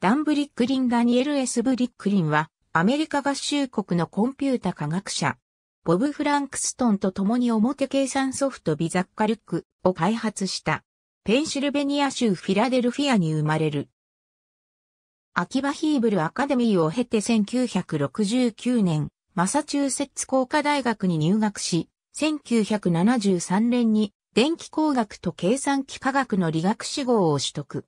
ダン・ブリックリン・ダニエル・ S・ ブリックリンは、アメリカ合衆国のコンピュータ科学者、ボブ・フランクストンと共に表計算ソフトビザッカルックを開発した、ペンシルベニア州フィラデルフィアに生まれる。秋葉ヒーブルアカデミーを経て1969年、マサチューセッツ工科大学に入学し、1973年に電気工学と計算機科学の理学士号を取得。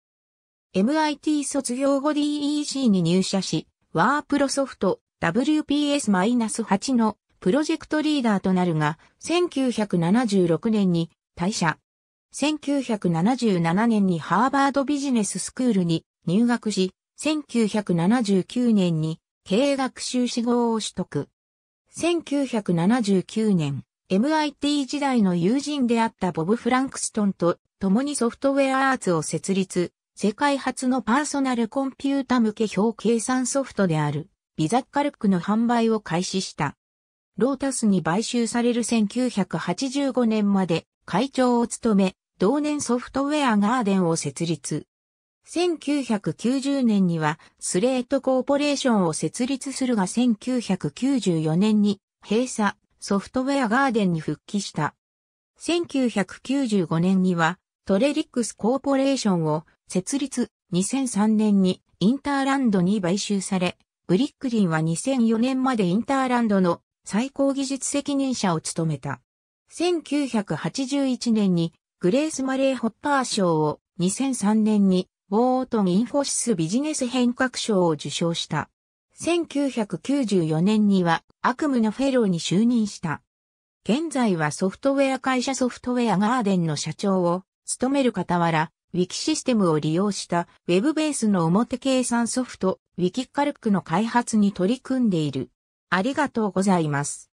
MIT 卒業後 DEC に入社し、ワープロソフト WPS-8 のプロジェクトリーダーとなるが、1976年に退社。1977年にハーバードビジネススクールに入学し、1979年に経営学習志望を取得。1979年、MIT 時代の友人であったボブ・フランクストンと共にソフトウェアアーツを設立、世界初のパーソナルコンピュータ向け表計算ソフトである、ビザッカルックの販売を開始した。ロータスに買収される1985年まで会長を務め、同年ソフトウェアガーデンを設立。1990年にはスレートコーポレーションを設立するが1994年に閉鎖ソフトウェアガーデンに復帰した。1995年にはトレリックスコーポレーションを設立2003年にインターランドに買収され、ブリックリンは2004年までインターランドの最高技術責任者を務めた。1981年にグレース・マレー・ホッパー賞を2003年にウォートン・インフォシスビジネス変革賞を受賞した。1994年には悪夢のフェローに就任した。現在はソフトウェア会社ソフトウェアガーデンの社長を務める傍ら、ウィキシステムを利用したウェブベースの表計算ソフト、ウィキカルクの開発に取り組んでいる。ありがとうございます。